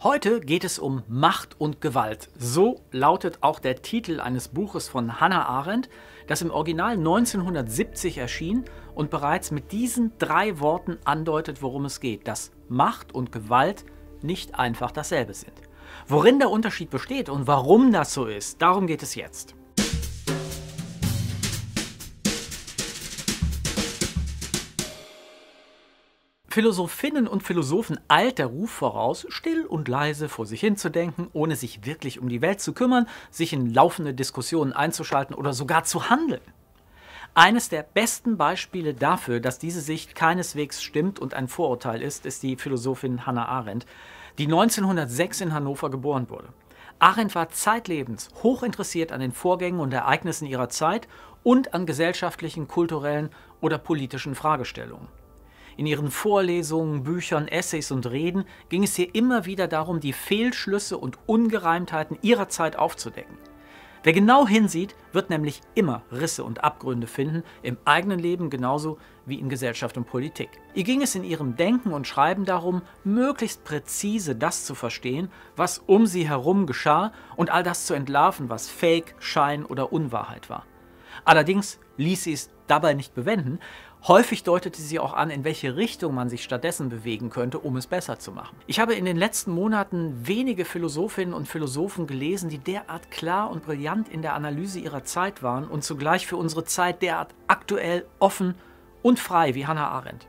Heute geht es um Macht und Gewalt. So lautet auch der Titel eines Buches von Hannah Arendt, das im Original 1970 erschien und bereits mit diesen drei Worten andeutet, worum es geht, dass Macht und Gewalt nicht einfach dasselbe sind. Worin der Unterschied besteht und warum das so ist, darum geht es jetzt. Philosophinnen und Philosophen eilt der Ruf voraus, still und leise vor sich hinzudenken, ohne sich wirklich um die Welt zu kümmern, sich in laufende Diskussionen einzuschalten oder sogar zu handeln. Eines der besten Beispiele dafür, dass diese Sicht keineswegs stimmt und ein Vorurteil ist, ist die Philosophin Hannah Arendt, die 1906 in Hannover geboren wurde. Arendt war zeitlebens hochinteressiert an den Vorgängen und Ereignissen ihrer Zeit und an gesellschaftlichen, kulturellen oder politischen Fragestellungen. In ihren Vorlesungen, Büchern, Essays und Reden ging es ihr immer wieder darum, die Fehlschlüsse und Ungereimtheiten ihrer Zeit aufzudecken. Wer genau hinsieht, wird nämlich immer Risse und Abgründe finden, im eigenen Leben genauso wie in Gesellschaft und Politik. Ihr ging es in ihrem Denken und Schreiben darum, möglichst präzise das zu verstehen, was um sie herum geschah und all das zu entlarven, was Fake, Schein oder Unwahrheit war. Allerdings ließ sie es dabei nicht bewenden. Häufig deutete sie auch an, in welche Richtung man sich stattdessen bewegen könnte, um es besser zu machen. Ich habe in den letzten Monaten wenige Philosophinnen und Philosophen gelesen, die derart klar und brillant in der Analyse ihrer Zeit waren und zugleich für unsere Zeit derart aktuell, offen und frei wie Hannah Arendt.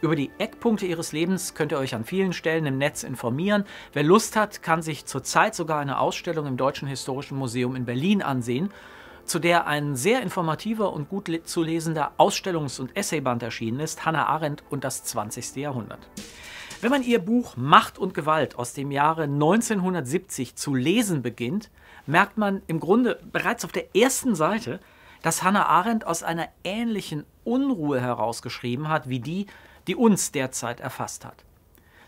Über die Eckpunkte ihres Lebens könnt ihr euch an vielen Stellen im Netz informieren. Wer Lust hat, kann sich zurzeit sogar eine Ausstellung im Deutschen Historischen Museum in Berlin ansehen zu der ein sehr informativer und gut zu lesender Ausstellungs- und Essayband erschienen ist, Hannah Arendt und das 20. Jahrhundert. Wenn man ihr Buch Macht und Gewalt aus dem Jahre 1970 zu lesen beginnt, merkt man im Grunde bereits auf der ersten Seite, dass Hannah Arendt aus einer ähnlichen Unruhe herausgeschrieben hat wie die, die uns derzeit erfasst hat.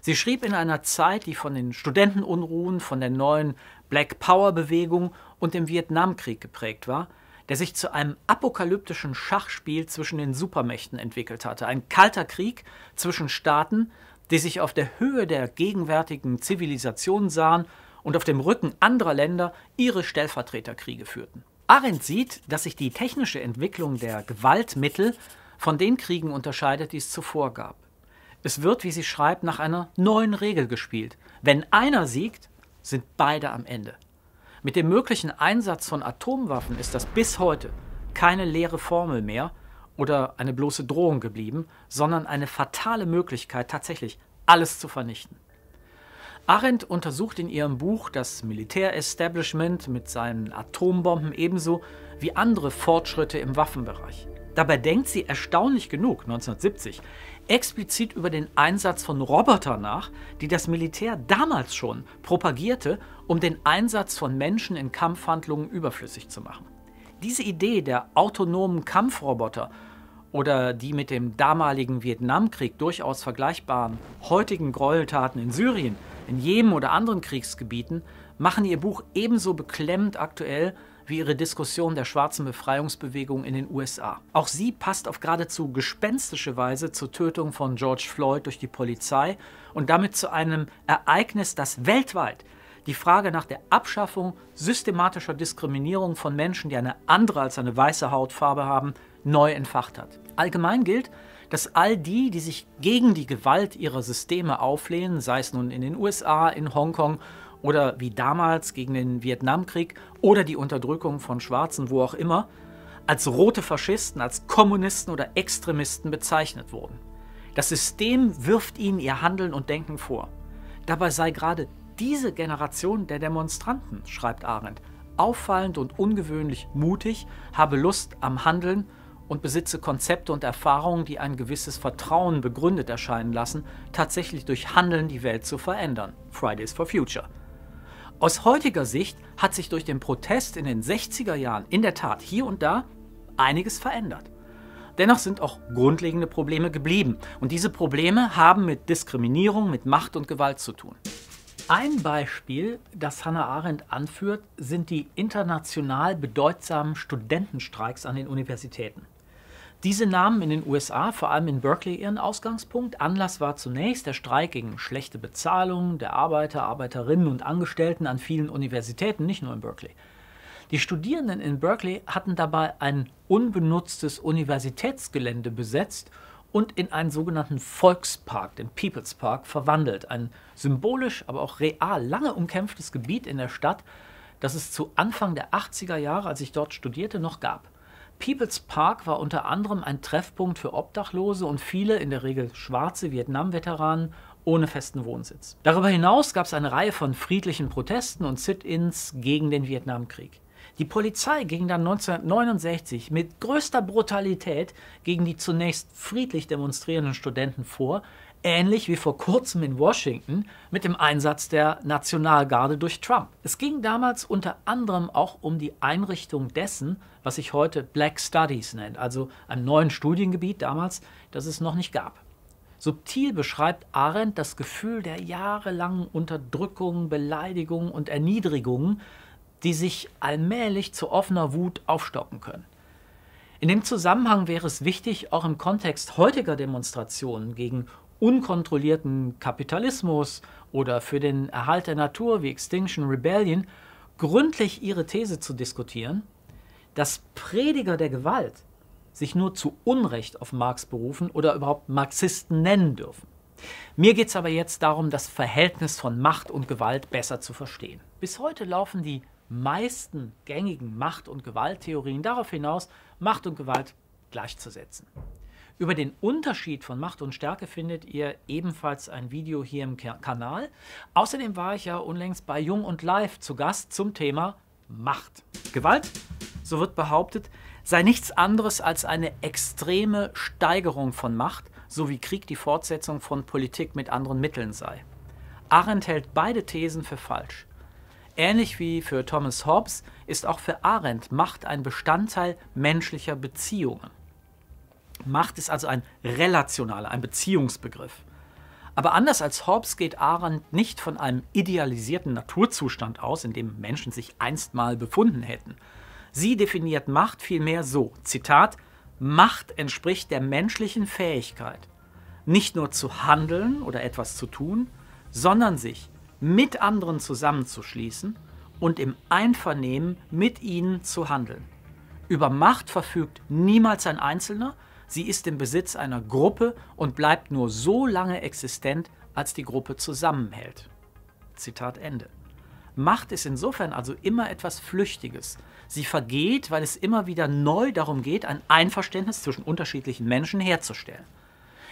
Sie schrieb in einer Zeit, die von den Studentenunruhen, von der neuen Black Power Bewegung und dem Vietnamkrieg geprägt war, der sich zu einem apokalyptischen Schachspiel zwischen den Supermächten entwickelt hatte. Ein kalter Krieg zwischen Staaten, die sich auf der Höhe der gegenwärtigen Zivilisation sahen und auf dem Rücken anderer Länder ihre Stellvertreterkriege führten. Arendt sieht, dass sich die technische Entwicklung der Gewaltmittel von den Kriegen unterscheidet, die es zuvor gab. Es wird, wie sie schreibt, nach einer neuen Regel gespielt. Wenn einer siegt, sind beide am Ende. Mit dem möglichen Einsatz von Atomwaffen ist das bis heute keine leere Formel mehr oder eine bloße Drohung geblieben, sondern eine fatale Möglichkeit, tatsächlich alles zu vernichten. Arendt untersucht in ihrem Buch das Militärestablishment mit seinen Atombomben ebenso wie andere Fortschritte im Waffenbereich. Dabei denkt sie erstaunlich genug 1970 explizit über den Einsatz von Robotern nach, die das Militär damals schon propagierte, um den Einsatz von Menschen in Kampfhandlungen überflüssig zu machen. Diese Idee der autonomen Kampfroboter oder die mit dem damaligen Vietnamkrieg durchaus vergleichbaren heutigen Gräueltaten in Syrien, in Jemen oder anderen Kriegsgebieten machen ihr Buch ebenso beklemmend aktuell wie ihre Diskussion der schwarzen Befreiungsbewegung in den USA. Auch sie passt auf geradezu gespenstische Weise zur Tötung von George Floyd durch die Polizei und damit zu einem Ereignis, das weltweit die Frage nach der Abschaffung systematischer Diskriminierung von Menschen, die eine andere als eine weiße Hautfarbe haben, neu entfacht hat. Allgemein gilt, dass all die, die sich gegen die Gewalt ihrer Systeme auflehnen, sei es nun in den USA, in Hongkong oder wie damals gegen den Vietnamkrieg oder die Unterdrückung von Schwarzen, wo auch immer, als rote Faschisten, als Kommunisten oder Extremisten bezeichnet wurden. Das System wirft ihnen ihr Handeln und Denken vor. Dabei sei gerade diese Generation der Demonstranten, schreibt Arendt, auffallend und ungewöhnlich mutig, habe Lust am Handeln und besitze Konzepte und Erfahrungen, die ein gewisses Vertrauen begründet erscheinen lassen, tatsächlich durch Handeln die Welt zu verändern. Fridays for Future. Aus heutiger Sicht hat sich durch den Protest in den 60er Jahren in der Tat hier und da einiges verändert. Dennoch sind auch grundlegende Probleme geblieben und diese Probleme haben mit Diskriminierung, mit Macht und Gewalt zu tun. Ein Beispiel, das Hannah Arendt anführt, sind die international bedeutsamen Studentenstreiks an den Universitäten. Diese nahmen in den USA, vor allem in Berkeley, ihren Ausgangspunkt. Anlass war zunächst der Streik gegen schlechte Bezahlung der Arbeiter, Arbeiterinnen und Angestellten an vielen Universitäten, nicht nur in Berkeley. Die Studierenden in Berkeley hatten dabei ein unbenutztes Universitätsgelände besetzt und in einen sogenannten Volkspark, den People's Park, verwandelt. Ein symbolisch, aber auch real lange umkämpftes Gebiet in der Stadt, das es zu Anfang der 80er Jahre, als ich dort studierte, noch gab. People's Park war unter anderem ein Treffpunkt für Obdachlose und viele, in der Regel schwarze Vietnam-Veteranen, ohne festen Wohnsitz. Darüber hinaus gab es eine Reihe von friedlichen Protesten und Sit-ins gegen den Vietnamkrieg. Die Polizei ging dann 1969 mit größter Brutalität gegen die zunächst friedlich demonstrierenden Studenten vor, ähnlich wie vor kurzem in Washington mit dem Einsatz der Nationalgarde durch Trump. Es ging damals unter anderem auch um die Einrichtung dessen, was sich heute Black Studies nennt, also einem neuen Studiengebiet damals, das es noch nicht gab. Subtil beschreibt Arendt das Gefühl der jahrelangen Unterdrückung, Beleidigung und Erniedrigungen, die sich allmählich zu offener Wut aufstocken können. In dem Zusammenhang wäre es wichtig, auch im Kontext heutiger Demonstrationen gegen unkontrollierten Kapitalismus oder für den Erhalt der Natur wie Extinction Rebellion gründlich ihre These zu diskutieren, dass Prediger der Gewalt sich nur zu Unrecht auf Marx berufen oder überhaupt Marxisten nennen dürfen. Mir geht es aber jetzt darum, das Verhältnis von Macht und Gewalt besser zu verstehen. Bis heute laufen die meisten gängigen Macht- und Gewalttheorien darauf hinaus, Macht und Gewalt gleichzusetzen. Über den Unterschied von Macht und Stärke findet ihr ebenfalls ein Video hier im Kanal. Außerdem war ich ja unlängst bei Jung und Live zu Gast zum Thema Macht. Gewalt, so wird behauptet, sei nichts anderes als eine extreme Steigerung von Macht, so wie Krieg die Fortsetzung von Politik mit anderen Mitteln sei. Arendt hält beide Thesen für falsch. Ähnlich wie für Thomas Hobbes ist auch für Arendt Macht ein Bestandteil menschlicher Beziehungen. Macht ist also ein relationaler, ein Beziehungsbegriff. Aber anders als Hobbes geht Arendt nicht von einem idealisierten Naturzustand aus, in dem Menschen sich einst mal befunden hätten. Sie definiert Macht vielmehr so, Zitat, Macht entspricht der menschlichen Fähigkeit, nicht nur zu handeln oder etwas zu tun, sondern sich mit anderen zusammenzuschließen und im Einvernehmen mit ihnen zu handeln. Über Macht verfügt niemals ein Einzelner, Sie ist im Besitz einer Gruppe und bleibt nur so lange existent, als die Gruppe zusammenhält. Zitat Ende. Macht ist insofern also immer etwas Flüchtiges. Sie vergeht, weil es immer wieder neu darum geht, ein Einverständnis zwischen unterschiedlichen Menschen herzustellen.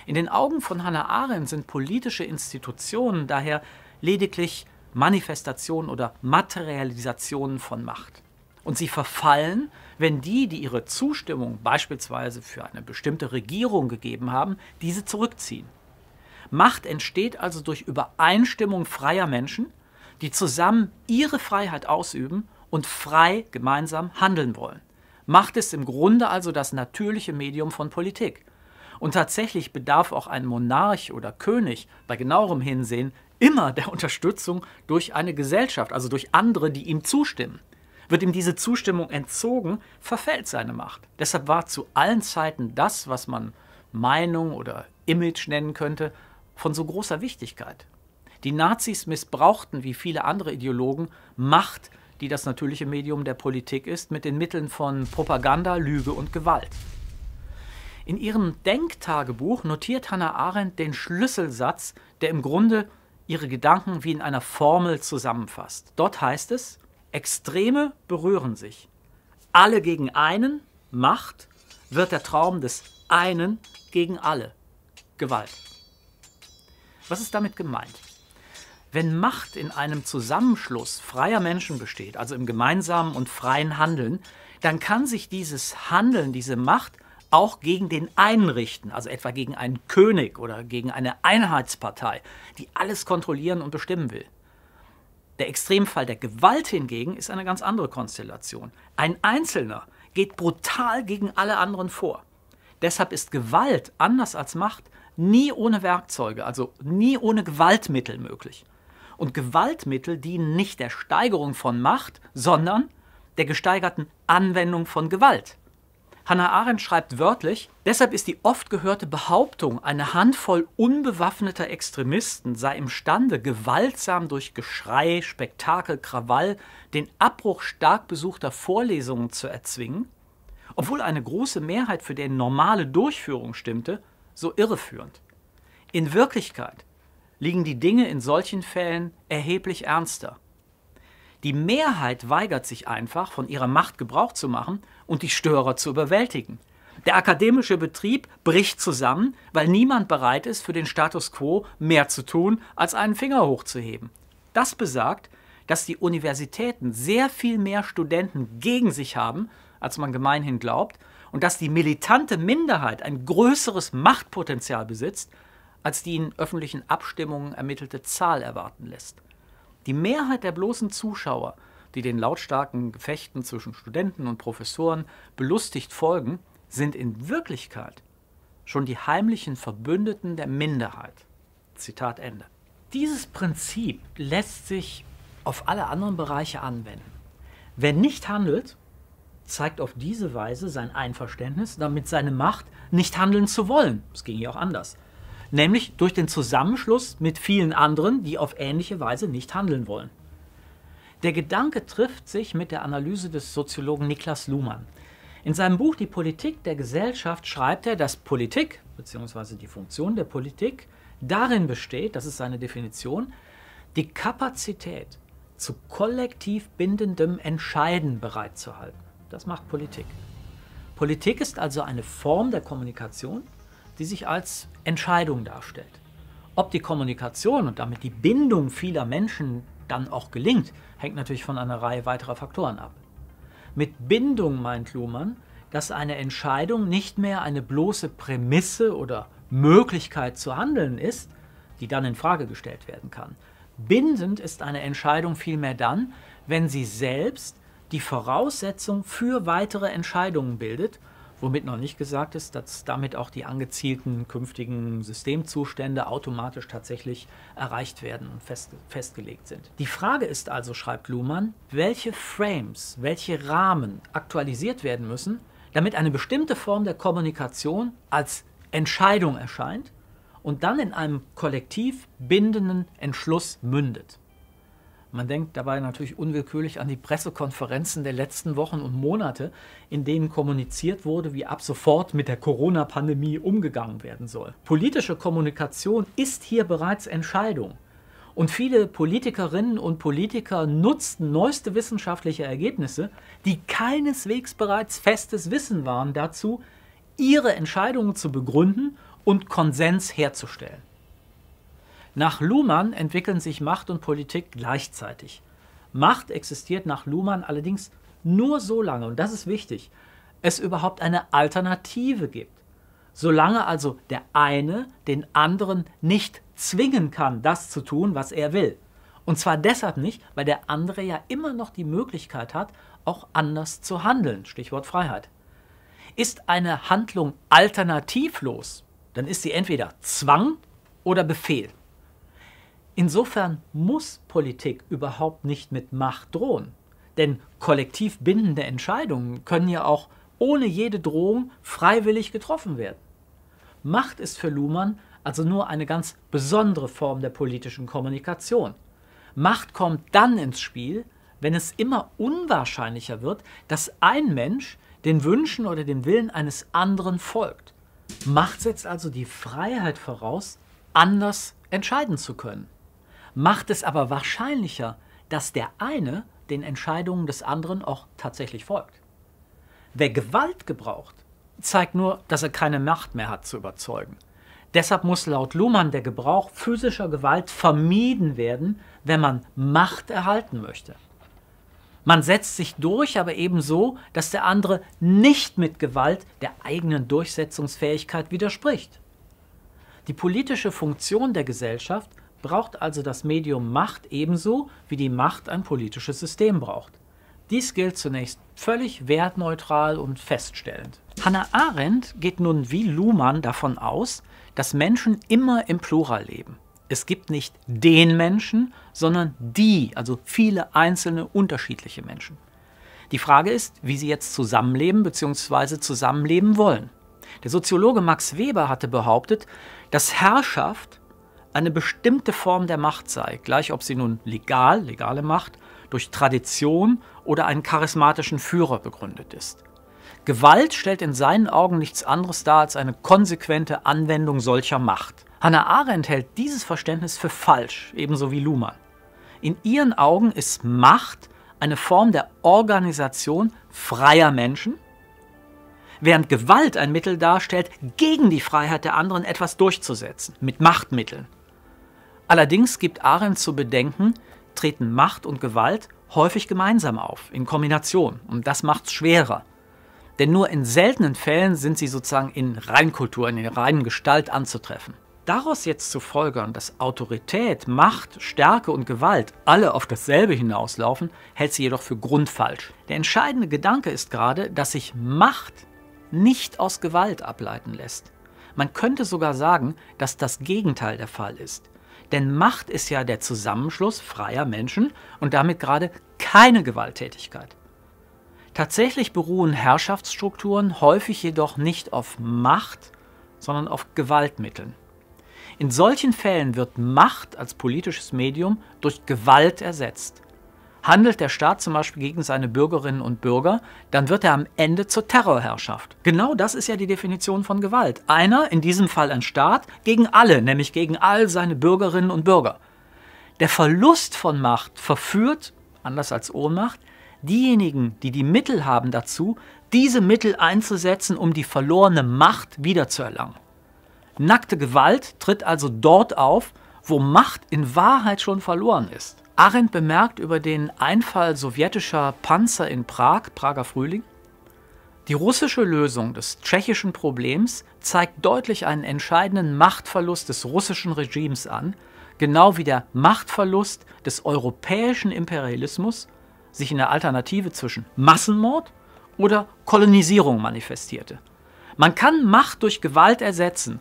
In den Augen von Hannah Arendt sind politische Institutionen daher lediglich Manifestationen oder Materialisationen von Macht. Und sie verfallen, wenn die, die ihre Zustimmung beispielsweise für eine bestimmte Regierung gegeben haben, diese zurückziehen. Macht entsteht also durch Übereinstimmung freier Menschen, die zusammen ihre Freiheit ausüben und frei gemeinsam handeln wollen. Macht ist im Grunde also das natürliche Medium von Politik. Und tatsächlich bedarf auch ein Monarch oder König bei genauerem Hinsehen immer der Unterstützung durch eine Gesellschaft, also durch andere, die ihm zustimmen. Wird ihm diese Zustimmung entzogen, verfällt seine Macht. Deshalb war zu allen Zeiten das, was man Meinung oder Image nennen könnte, von so großer Wichtigkeit. Die Nazis missbrauchten, wie viele andere Ideologen, Macht, die das natürliche Medium der Politik ist, mit den Mitteln von Propaganda, Lüge und Gewalt. In ihrem Denktagebuch notiert Hannah Arendt den Schlüsselsatz, der im Grunde ihre Gedanken wie in einer Formel zusammenfasst. Dort heißt es, Extreme berühren sich. Alle gegen einen, Macht, wird der Traum des einen gegen alle, Gewalt. Was ist damit gemeint? Wenn Macht in einem Zusammenschluss freier Menschen besteht, also im gemeinsamen und freien Handeln, dann kann sich dieses Handeln, diese Macht auch gegen den einen richten, also etwa gegen einen König oder gegen eine Einheitspartei, die alles kontrollieren und bestimmen will. Der Extremfall der Gewalt hingegen ist eine ganz andere Konstellation. Ein Einzelner geht brutal gegen alle anderen vor. Deshalb ist Gewalt, anders als Macht, nie ohne Werkzeuge, also nie ohne Gewaltmittel möglich. Und Gewaltmittel dienen nicht der Steigerung von Macht, sondern der gesteigerten Anwendung von Gewalt. Hannah Arendt schreibt wörtlich, deshalb ist die oft gehörte Behauptung, eine Handvoll unbewaffneter Extremisten sei imstande, gewaltsam durch Geschrei, Spektakel, Krawall den Abbruch stark besuchter Vorlesungen zu erzwingen, obwohl eine große Mehrheit für deren normale Durchführung stimmte, so irreführend. In Wirklichkeit liegen die Dinge in solchen Fällen erheblich ernster. Die Mehrheit weigert sich einfach, von ihrer Macht Gebrauch zu machen und die Störer zu überwältigen. Der akademische Betrieb bricht zusammen, weil niemand bereit ist, für den Status quo mehr zu tun, als einen Finger hochzuheben. Das besagt, dass die Universitäten sehr viel mehr Studenten gegen sich haben, als man gemeinhin glaubt, und dass die militante Minderheit ein größeres Machtpotenzial besitzt, als die in öffentlichen Abstimmungen ermittelte Zahl erwarten lässt. Die Mehrheit der bloßen Zuschauer, die den lautstarken Gefechten zwischen Studenten und Professoren belustigt folgen, sind in Wirklichkeit schon die heimlichen Verbündeten der Minderheit. Zitat Ende. Dieses Prinzip lässt sich auf alle anderen Bereiche anwenden. Wer nicht handelt, zeigt auf diese Weise sein Einverständnis, damit seine Macht, nicht handeln zu wollen. Es ging ja auch anders nämlich durch den Zusammenschluss mit vielen anderen, die auf ähnliche Weise nicht handeln wollen. Der Gedanke trifft sich mit der Analyse des Soziologen Niklas Luhmann. In seinem Buch Die Politik der Gesellschaft schreibt er, dass Politik bzw. die Funktion der Politik darin besteht, das ist seine Definition, die Kapazität zu kollektiv bindendem Entscheiden bereitzuhalten. Das macht Politik. Politik ist also eine Form der Kommunikation, die sich als Entscheidung darstellt. Ob die Kommunikation und damit die Bindung vieler Menschen dann auch gelingt, hängt natürlich von einer Reihe weiterer Faktoren ab. Mit Bindung meint Luhmann, dass eine Entscheidung nicht mehr eine bloße Prämisse oder Möglichkeit zu handeln ist, die dann in Frage gestellt werden kann. Bindend ist eine Entscheidung vielmehr dann, wenn sie selbst die Voraussetzung für weitere Entscheidungen bildet Womit noch nicht gesagt ist, dass damit auch die angezielten künftigen Systemzustände automatisch tatsächlich erreicht werden und fest, festgelegt sind. Die Frage ist also, schreibt Luhmann, welche Frames, welche Rahmen aktualisiert werden müssen, damit eine bestimmte Form der Kommunikation als Entscheidung erscheint und dann in einem kollektiv bindenden Entschluss mündet. Man denkt dabei natürlich unwillkürlich an die Pressekonferenzen der letzten Wochen und Monate, in denen kommuniziert wurde, wie ab sofort mit der Corona-Pandemie umgegangen werden soll. Politische Kommunikation ist hier bereits Entscheidung. Und viele Politikerinnen und Politiker nutzten neueste wissenschaftliche Ergebnisse, die keineswegs bereits festes Wissen waren dazu, ihre Entscheidungen zu begründen und Konsens herzustellen. Nach Luhmann entwickeln sich Macht und Politik gleichzeitig. Macht existiert nach Luhmann allerdings nur so lange, und das ist wichtig, es überhaupt eine Alternative gibt. Solange also der eine den anderen nicht zwingen kann, das zu tun, was er will. Und zwar deshalb nicht, weil der andere ja immer noch die Möglichkeit hat, auch anders zu handeln. Stichwort Freiheit. Ist eine Handlung alternativlos, dann ist sie entweder Zwang oder Befehl. Insofern muss Politik überhaupt nicht mit Macht drohen. Denn kollektiv bindende Entscheidungen können ja auch ohne jede Drohung freiwillig getroffen werden. Macht ist für Luhmann also nur eine ganz besondere Form der politischen Kommunikation. Macht kommt dann ins Spiel, wenn es immer unwahrscheinlicher wird, dass ein Mensch den Wünschen oder dem Willen eines anderen folgt. Macht setzt also die Freiheit voraus, anders entscheiden zu können macht es aber wahrscheinlicher, dass der eine den Entscheidungen des anderen auch tatsächlich folgt. Wer Gewalt gebraucht, zeigt nur, dass er keine Macht mehr hat zu überzeugen. Deshalb muss laut Luhmann der Gebrauch physischer Gewalt vermieden werden, wenn man Macht erhalten möchte. Man setzt sich durch, aber eben so, dass der andere nicht mit Gewalt der eigenen Durchsetzungsfähigkeit widerspricht. Die politische Funktion der Gesellschaft braucht also das Medium Macht ebenso, wie die Macht ein politisches System braucht. Dies gilt zunächst völlig wertneutral und feststellend. Hannah Arendt geht nun wie Luhmann davon aus, dass Menschen immer im Plural leben. Es gibt nicht den Menschen, sondern die, also viele einzelne unterschiedliche Menschen. Die Frage ist, wie sie jetzt zusammenleben bzw. zusammenleben wollen. Der Soziologe Max Weber hatte behauptet, dass Herrschaft eine bestimmte Form der Macht sei, gleich ob sie nun legal, legale Macht, durch Tradition oder einen charismatischen Führer begründet ist. Gewalt stellt in seinen Augen nichts anderes dar als eine konsequente Anwendung solcher Macht. Hannah Arendt hält dieses Verständnis für falsch, ebenso wie Luhmann. In ihren Augen ist Macht eine Form der Organisation freier Menschen, während Gewalt ein Mittel darstellt, gegen die Freiheit der anderen etwas durchzusetzen, mit Machtmitteln. Allerdings gibt Arendt zu bedenken, treten Macht und Gewalt häufig gemeinsam auf, in Kombination. Und das macht es schwerer. Denn nur in seltenen Fällen sind sie sozusagen in Reinkultur, in der reinen Gestalt anzutreffen. Daraus jetzt zu folgern, dass Autorität, Macht, Stärke und Gewalt alle auf dasselbe hinauslaufen, hält sie jedoch für grundfalsch. Der entscheidende Gedanke ist gerade, dass sich Macht nicht aus Gewalt ableiten lässt. Man könnte sogar sagen, dass das Gegenteil der Fall ist. Denn Macht ist ja der Zusammenschluss freier Menschen und damit gerade keine Gewalttätigkeit. Tatsächlich beruhen Herrschaftsstrukturen häufig jedoch nicht auf Macht, sondern auf Gewaltmitteln. In solchen Fällen wird Macht als politisches Medium durch Gewalt ersetzt. Handelt der Staat zum Beispiel gegen seine Bürgerinnen und Bürger, dann wird er am Ende zur Terrorherrschaft. Genau das ist ja die Definition von Gewalt. Einer, in diesem Fall ein Staat, gegen alle, nämlich gegen all seine Bürgerinnen und Bürger. Der Verlust von Macht verführt, anders als Ohnmacht, diejenigen, die die Mittel haben dazu, diese Mittel einzusetzen, um die verlorene Macht wiederzuerlangen. Nackte Gewalt tritt also dort auf, wo Macht in Wahrheit schon verloren ist. Arendt bemerkt über den Einfall sowjetischer Panzer in Prag, Prager Frühling, die russische Lösung des tschechischen Problems zeigt deutlich einen entscheidenden Machtverlust des russischen Regimes an, genau wie der Machtverlust des europäischen Imperialismus sich in der Alternative zwischen Massenmord oder Kolonisierung manifestierte. Man kann Macht durch Gewalt ersetzen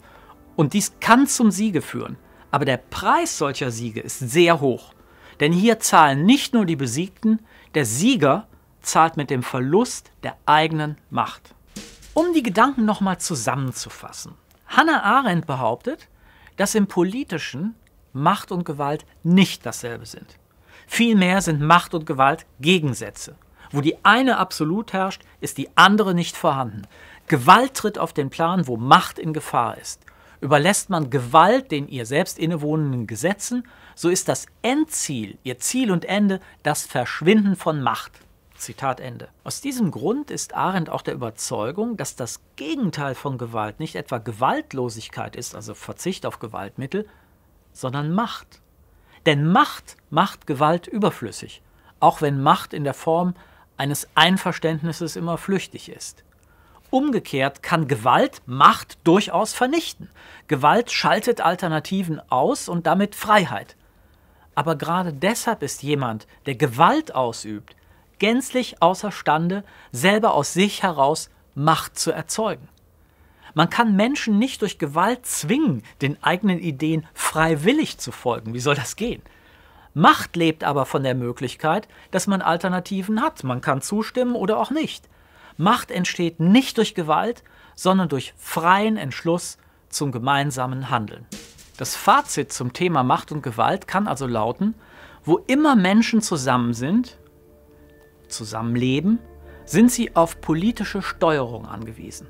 und dies kann zum Siege führen, aber der Preis solcher Siege ist sehr hoch. Denn hier zahlen nicht nur die Besiegten, der Sieger zahlt mit dem Verlust der eigenen Macht. Um die Gedanken nochmal zusammenzufassen. Hannah Arendt behauptet, dass im politischen Macht und Gewalt nicht dasselbe sind. Vielmehr sind Macht und Gewalt Gegensätze. Wo die eine absolut herrscht, ist die andere nicht vorhanden. Gewalt tritt auf den Plan, wo Macht in Gefahr ist. Überlässt man Gewalt den ihr selbst innewohnenden Gesetzen, so ist das Endziel, ihr Ziel und Ende, das Verschwinden von Macht. Zitat Ende. Aus diesem Grund ist Arendt auch der Überzeugung, dass das Gegenteil von Gewalt nicht etwa Gewaltlosigkeit ist, also Verzicht auf Gewaltmittel, sondern Macht. Denn Macht macht Gewalt überflüssig, auch wenn Macht in der Form eines Einverständnisses immer flüchtig ist. Umgekehrt kann Gewalt Macht durchaus vernichten. Gewalt schaltet Alternativen aus und damit Freiheit. Aber gerade deshalb ist jemand, der Gewalt ausübt, gänzlich außerstande, selber aus sich heraus Macht zu erzeugen. Man kann Menschen nicht durch Gewalt zwingen, den eigenen Ideen freiwillig zu folgen. Wie soll das gehen? Macht lebt aber von der Möglichkeit, dass man Alternativen hat. Man kann zustimmen oder auch nicht. Macht entsteht nicht durch Gewalt, sondern durch freien Entschluss zum gemeinsamen Handeln. Das Fazit zum Thema Macht und Gewalt kann also lauten, wo immer Menschen zusammen sind, zusammenleben, sind sie auf politische Steuerung angewiesen.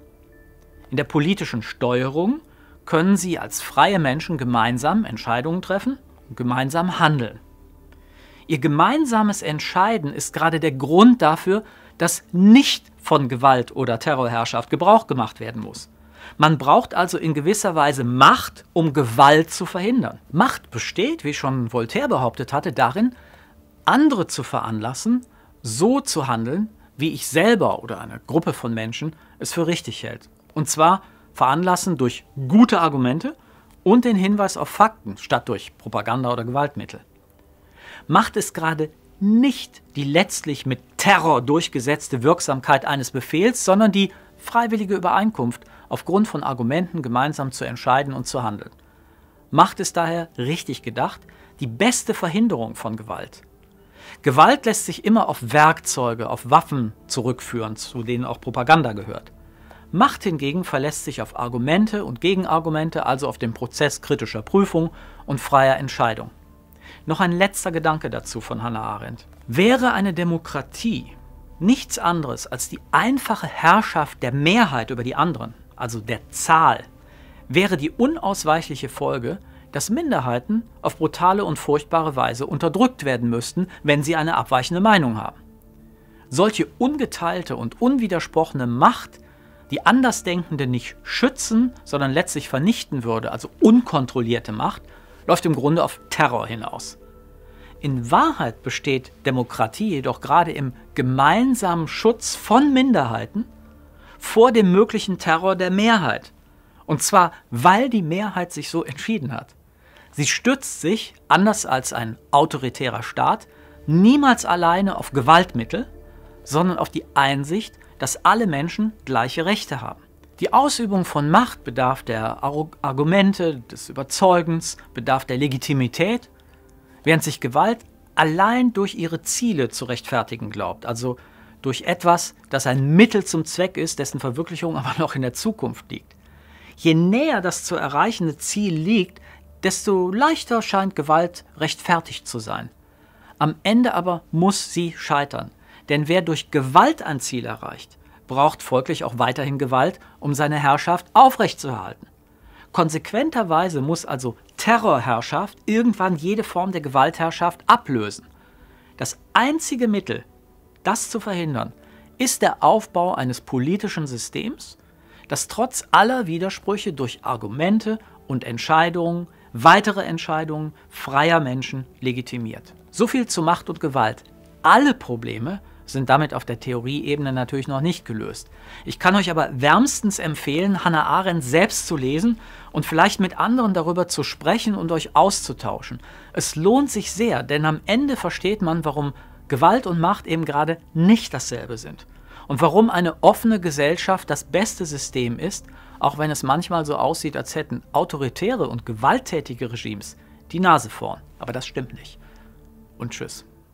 In der politischen Steuerung können sie als freie Menschen gemeinsam Entscheidungen treffen und gemeinsam handeln. Ihr gemeinsames Entscheiden ist gerade der Grund dafür, dass nicht von Gewalt oder Terrorherrschaft Gebrauch gemacht werden muss. Man braucht also in gewisser Weise Macht, um Gewalt zu verhindern. Macht besteht, wie schon Voltaire behauptet hatte, darin, andere zu veranlassen, so zu handeln, wie ich selber oder eine Gruppe von Menschen es für richtig hält. Und zwar veranlassen durch gute Argumente und den Hinweis auf Fakten statt durch Propaganda oder Gewaltmittel. Macht ist gerade nicht die letztlich mit Terror durchgesetzte Wirksamkeit eines Befehls, sondern die freiwillige Übereinkunft, aufgrund von Argumenten gemeinsam zu entscheiden und zu handeln. Macht ist daher, richtig gedacht, die beste Verhinderung von Gewalt. Gewalt lässt sich immer auf Werkzeuge, auf Waffen zurückführen, zu denen auch Propaganda gehört. Macht hingegen verlässt sich auf Argumente und Gegenargumente, also auf den Prozess kritischer Prüfung und freier Entscheidung. Noch ein letzter Gedanke dazu von Hannah Arendt. Wäre eine Demokratie nichts anderes als die einfache Herrschaft der Mehrheit über die anderen, also der Zahl, wäre die unausweichliche Folge, dass Minderheiten auf brutale und furchtbare Weise unterdrückt werden müssten, wenn sie eine abweichende Meinung haben. Solche ungeteilte und unwidersprochene Macht, die Andersdenkende nicht schützen, sondern letztlich vernichten würde, also unkontrollierte Macht, läuft im Grunde auf Terror hinaus. In Wahrheit besteht Demokratie jedoch gerade im gemeinsamen Schutz von Minderheiten vor dem möglichen Terror der Mehrheit. Und zwar, weil die Mehrheit sich so entschieden hat. Sie stützt sich, anders als ein autoritärer Staat, niemals alleine auf Gewaltmittel, sondern auf die Einsicht, dass alle Menschen gleiche Rechte haben. Die Ausübung von Macht bedarf der Argumente, des Überzeugens, bedarf der Legitimität, während sich Gewalt allein durch ihre Ziele zu rechtfertigen glaubt, also durch etwas, das ein Mittel zum Zweck ist, dessen Verwirklichung aber noch in der Zukunft liegt. Je näher das zu erreichende Ziel liegt, desto leichter scheint Gewalt rechtfertigt zu sein. Am Ende aber muss sie scheitern, denn wer durch Gewalt ein Ziel erreicht, braucht folglich auch weiterhin Gewalt, um seine Herrschaft aufrechtzuerhalten. Konsequenterweise muss also Terrorherrschaft irgendwann jede Form der Gewaltherrschaft ablösen. Das einzige Mittel, das zu verhindern, ist der Aufbau eines politischen Systems, das trotz aller Widersprüche durch Argumente und Entscheidungen weitere Entscheidungen freier Menschen legitimiert. So viel zu Macht und Gewalt. Alle Probleme sind damit auf der Theorieebene natürlich noch nicht gelöst. Ich kann euch aber wärmstens empfehlen, Hannah Arendt selbst zu lesen und vielleicht mit anderen darüber zu sprechen und euch auszutauschen. Es lohnt sich sehr, denn am Ende versteht man, warum Gewalt und Macht eben gerade nicht dasselbe sind und warum eine offene Gesellschaft das beste System ist, auch wenn es manchmal so aussieht, als hätten autoritäre und gewalttätige Regimes die Nase vorn. Aber das stimmt nicht. Und tschüss.